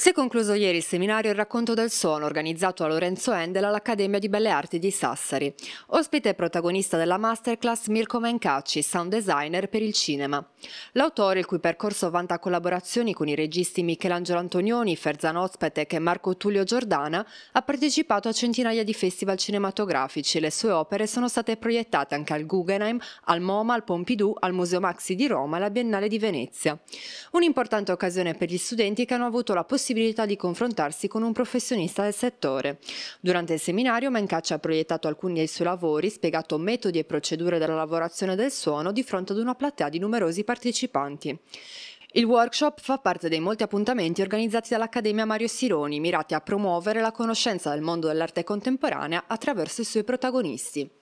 Si è concluso ieri il seminario Il racconto del suono organizzato da Lorenzo Endel all'Accademia di Belle Arti di Sassari. Ospite e protagonista della masterclass Mirko Mencacci, sound designer per il cinema. L'autore, il cui percorso vanta collaborazioni con i registi Michelangelo Antonioni, Ferzan Ozpetek e Marco Tullio Giordana, ha partecipato a centinaia di festival cinematografici e le sue opere sono state proiettate anche al Guggenheim, al MoMA, al Pompidou, al Museo Maxi di Roma e alla Biennale di Venezia. Un'importante occasione per gli studenti che hanno avuto la possibilità possibilità di confrontarsi con un professionista del settore. Durante il seminario Mencaccia ha proiettato alcuni dei suoi lavori, spiegato metodi e procedure della lavorazione del suono di fronte ad una platea di numerosi partecipanti. Il workshop fa parte dei molti appuntamenti organizzati dall'Accademia Mario Sironi, mirati a promuovere la conoscenza del mondo dell'arte contemporanea attraverso i suoi protagonisti.